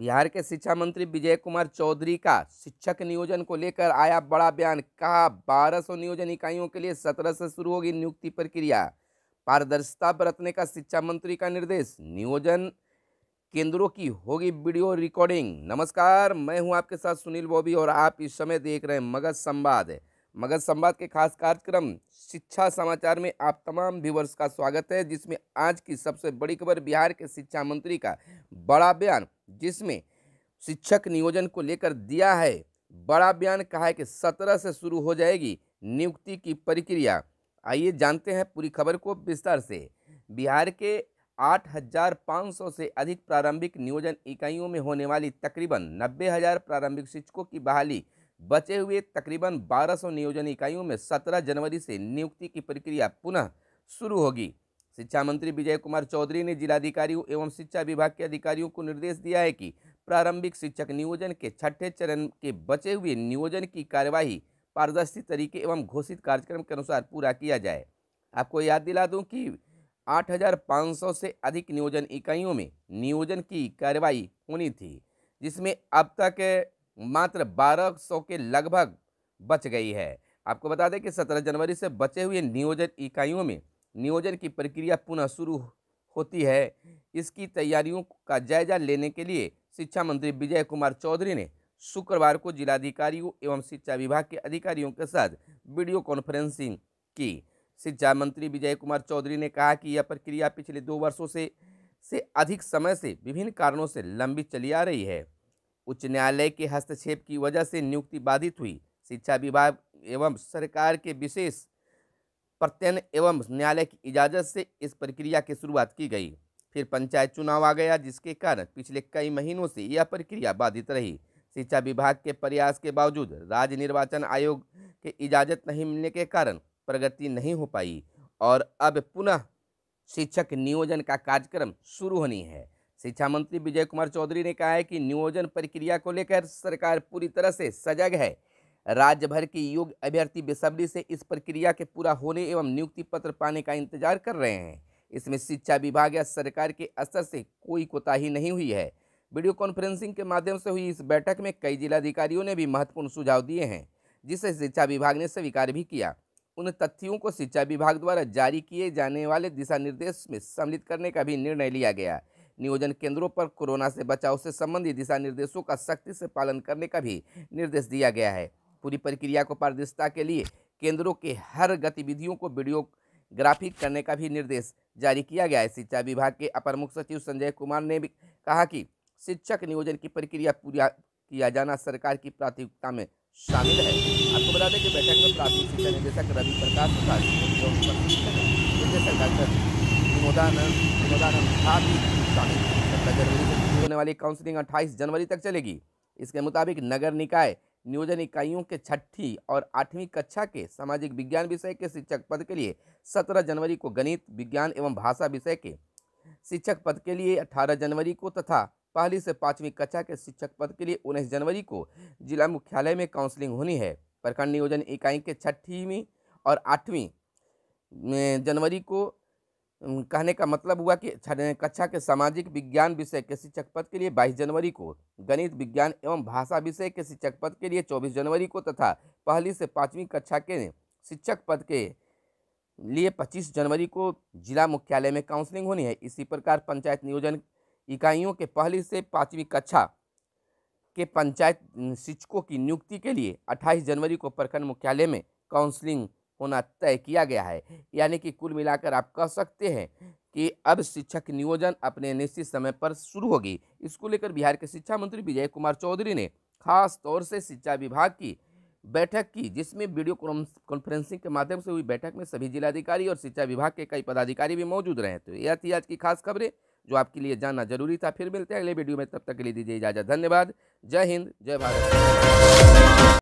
बिहार के शिक्षा मंत्री विजय कुमार चौधरी का शिक्षक नियोजन को लेकर आया बड़ा बयान कहा 1200 नियोजन इकाइयों के लिए 17 से शुरू होगी नियुक्ति प्रक्रिया पारदर्शिता बरतने का शिक्षा मंत्री का निर्देश नियोजन केंद्रों की होगी वीडियो रिकॉर्डिंग नमस्कार मैं हूं आपके साथ सुनील बॉबी और आप इस समय देख रहे हैं मगध संवाद मगध संवाद के खास कार्यक्रम शिक्षा समाचार में आप तमाम व्यूवर्स का स्वागत है जिसमें आज की सबसे बड़ी खबर बिहार के शिक्षा मंत्री का बड़ा बयान जिसमें शिक्षक नियोजन को लेकर दिया है बड़ा बयान कहा है कि सत्रह से शुरू हो जाएगी नियुक्ति की प्रक्रिया आइए जानते हैं पूरी खबर को विस्तार से बिहार के 8,500 से अधिक प्रारंभिक नियोजन इकाइयों में होने वाली तकरीबन नब्बे हज़ार प्रारंभिक शिक्षकों की बहाली बचे हुए तकरीबन 1200 नियोजन इकाइयों में 17 जनवरी से नियुक्ति की प्रक्रिया पुनः शुरू होगी शिक्षा मंत्री विजय कुमार चौधरी ने जिलाधिकारियों एवं शिक्षा विभाग के अधिकारियों को निर्देश दिया है कि प्रारंभिक शिक्षक नियोजन के छठे चरण के बचे हुए नियोजन की कार्यवाही पारदर्शी तरीके एवं घोषित कार्यक्रम के अनुसार पूरा किया जाए आपको याद दिला दूं कि 8,500 से अधिक नियोजन इकाइयों में नियोजन की कार्यवाही होनी थी जिसमें अब तक मात्र 1200 के लगभग बच गई है आपको बता दें कि 17 जनवरी से बचे हुए नियोजन इकाइयों में नियोजन की प्रक्रिया पुनः शुरू होती है इसकी तैयारियों का जायजा लेने के लिए शिक्षा मंत्री विजय कुमार चौधरी ने शुक्रवार को जिलाधिकारियों एवं शिक्षा विभाग के अधिकारियों के साथ वीडियो कॉन्फ्रेंसिंग की शिक्षा मंत्री विजय कुमार चौधरी ने कहा कि यह प्रक्रिया पिछले दो वर्षों से से अधिक समय से विभिन्न कारणों से लंबी चली आ रही है उच्च न्यायालय के हस्तक्षेप की वजह से नियुक्ति बाधित हुई शिक्षा विभाग एवं सरकार के विशेष प्रत्ययन एवं न्यायालय की इजाज़त से इस प्रक्रिया की शुरुआत की गई फिर पंचायत चुनाव आ गया जिसके कारण पिछले कई महीनों से यह प्रक्रिया बाधित रही शिक्षा विभाग के प्रयास के बावजूद राज्य निर्वाचन आयोग के इजाज़त नहीं मिलने के कारण प्रगति नहीं हो पाई और अब पुनः शिक्षक नियोजन का कार्यक्रम शुरू होनी है शिक्षा मंत्री विजय कुमार चौधरी ने कहा है कि नियोजन प्रक्रिया को लेकर सरकार पूरी तरह से सजग है राज्य भर के योग्य अभ्यर्थी बेसब्री से इस प्रक्रिया के पूरा होने एवं नियुक्ति पत्र पाने का इंतजार कर रहे हैं इसमें शिक्षा विभाग या सरकार के असर से कोई कोताही नहीं हुई है वीडियो कॉन्फ्रेंसिंग के माध्यम से हुई इस बैठक में कई जिलाधिकारियों ने भी महत्वपूर्ण सुझाव दिए हैं जिसे शिक्षा विभाग ने स्वीकार भी किया उन तथ्यों को शिक्षा विभाग द्वारा जारी किए जाने वाले दिशा निर्देश में सम्मिलित करने का भी निर्णय लिया गया नियोजन केंद्रों पर कोरोना से बचाव से संबंधित दिशा निर्देशों का सख्ती से पालन करने का भी निर्देश दिया गया है पूरी प्रक्रिया को पारदर्शिता के लिए केंद्रों के हर गतिविधियों को वीडियोग्राफी करने का भी निर्देश जारी किया गया है शिक्षा विभाग के अपर मुख्य सचिव संजय कुमार ने भी कहा कि शिक्षक नियोजन की प्रक्रिया पूरा किया जाना सरकार की प्राथमिकता में शामिल है आपको बता दें कि बैठक में प्राथमिक शिक्षा निदेशक रवि प्रकाश प्रकाश निर्देशक डॉक्टर होने वाली काउंसलिंग अट्ठाईस जनवरी तक चलेगी इसके मुताबिक नगर निकाय नियोजन इकाइयों के छठी और आठवीं कक्षा के सामाजिक विज्ञान विषय के शिक्षक पद के लिए सत्रह जनवरी को गणित विज्ञान एवं भाषा विषय के शिक्षक पद के लिए अठारह जनवरी को तथा पहली से पाँचवीं कक्षा के शिक्षक पद के लिए उन्नीस जनवरी को जिला मुख्यालय में काउंसलिंग होनी है प्रखंड नियोजन इकाई के छठीवीं और आठवीं जनवरी को कहने का मतलब हुआ कि कक्षा के सामाजिक विज्ञान विषय के शिक्षक पद के लिए 22 जनवरी को गणित विज्ञान एवं भाषा विषय के शिक्षक पद के लिए 24 जनवरी को तथा पहली से पाँचवीं कक्षा के शिक्षक पद के लिए 25 जनवरी को जिला मुख्यालय में काउंसलिंग होनी है इसी प्रकार पंचायत नियोजन इकाइयों के पहली से पाँचवीं कक्षा के पंचायत शिक्षकों की नियुक्ति के लिए अट्ठाईस जनवरी को प्रखंड मुख्यालय में काउंसलिंग होना तय किया गया है यानी कि कुल मिलाकर आप कह सकते हैं कि अब शिक्षक नियोजन अपने निश्चित समय पर शुरू होगी इसको लेकर बिहार के शिक्षा मंत्री विजय कुमार चौधरी ने खास तौर से शिक्षा विभाग की बैठक की जिसमें वीडियो कॉन्फ्रेंसिंग के माध्यम से हुई बैठक में सभी जिलाधिकारी और शिक्षा विभाग के कई पदाधिकारी भी मौजूद रहे तो यह थी आज की खास खबरें जो आपके लिए जानना जरूरी था फिर मिलते हैं अगले वीडियो में तब तक के लिए दीजिए इजाज़त धन्यवाद जय हिंद जय भारत